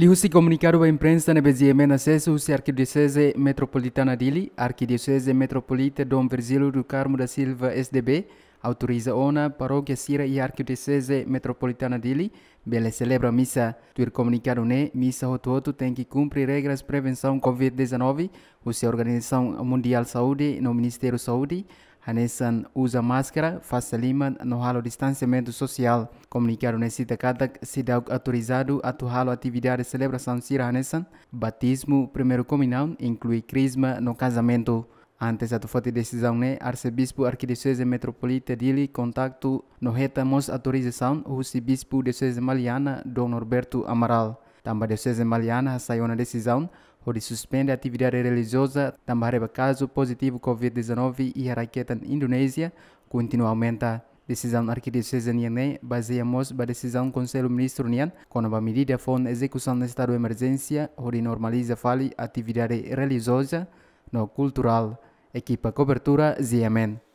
Lihusi comunicado à imprensa na BZM na acesso se Arquidiocese Metropolitana Dili, Arquidiocese Metropolita Dom Virgílio do Carmo da Silva SDB, autoriza ONA, Paróquia Sira e Arquidiocese Metropolitana Dili, Bele celebra missa. Tuir comunicado né, missa Rototo tem que cumprir regras de prevenção Covid-19, o seu Organização Mundial Saúde no Ministério Saúde, hanesan usa máscara, faça lima no ralo distanciamento social. Comunicaram nesse cada cidade autorizado a ralo atividade de celebração sira hanesan, batismo, primeiro comunhão, inclui crisma no casamento. Antes da forte decisão, né, arcebispo arquidiocese metropolita Dili contacto no reta mos autorização o bispo diocese maliana Dom Norberto Amaral. Tambah Diocese maliana saiu na decisão onde suspende a atividade religiosa tambah reba caso positivo Covid-19 e a raqueta na Indonésia continua a aumentar. Decisão arquidiocesana Niané baseia-nos na decisão do Conselho Ministro Nian, quando a medida foi execução do estado de emergência, onde normaliza a atividade religiosa no cultural. Equipa cobertura Ziamen.